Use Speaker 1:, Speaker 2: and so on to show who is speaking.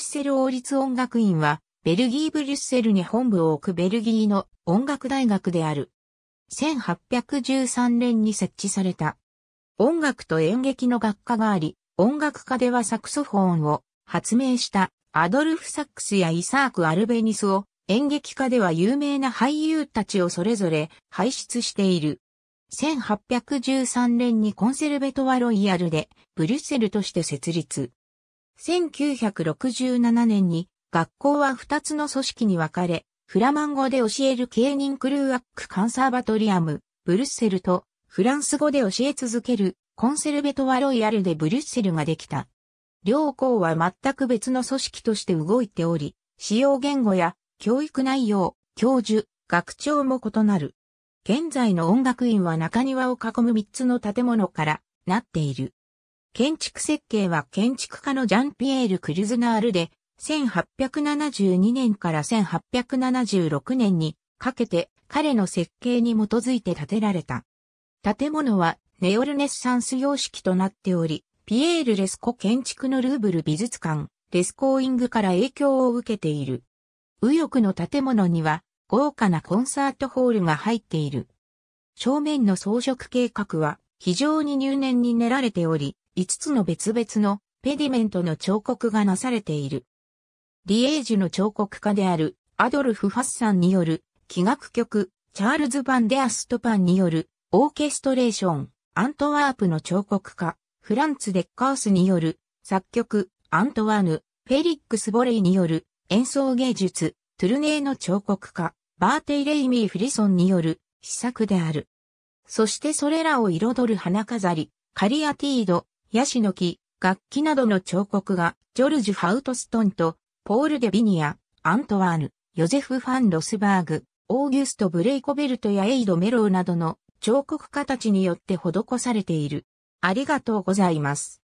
Speaker 1: ッセル王立音楽院は、ベルギー・ブリュッセルに本部を置くベルギーの音楽大学である。1813年に設置された。音楽と演劇の学科があり、音楽家ではサクソフォンを発明したアドルフ・サックスやイサーク・アルベニスを演劇家では有名な俳優たちをそれぞれ輩出している。1813年にコンセルベトワロイヤルでブリュッセルとして設立。1967年に学校は2つの組織に分かれ、フラマン語で教えるケーニンクルーアックカンサーバトリアム、ブルッセルと、フランス語で教え続けるコンセルベトワロイヤルでブリュッセルができた。両校は全く別の組織として動いており、使用言語や教育内容、教授、学長も異なる。現在の音楽院は中庭を囲む3つの建物からなっている。建築設計は建築家のジャンピエール・クルズナールで、1872年から1876年にかけて彼の設計に基づいて建てられた。建物はネオルネッサンス様式となっており、ピエール・レスコ建築のルーブル美術館、レスコーイングから影響を受けている。右翼の建物には豪華なコンサートホールが入っている。正面の装飾計画は非常に入念に練られており、5つの別々のペディメントの彫刻がなされている。リエージュの彫刻家であるアドルフ・ファッサンによる器楽曲チャールズ・バンデアストパンによるオーケストレーションアントワープの彫刻家フランツ・デッカースによる作曲アントワーヌ・フェリックス・ボレイによる演奏芸術トゥルネーの彫刻家バーテイ・レイミー・フリソンによる試作である。そしてそれらを彩る花飾り、カリアティード、ヤシの木、楽器などの彫刻が、ジョルジュ・ハウトストンと、ポール・デ・ビニア、アントワーヌ、ヨゼフ・ファン・ロスバーグ、オーギュスト・ブレイコベルトやエイド・メロウなどの彫刻家たちによって施されている。ありがとうございます。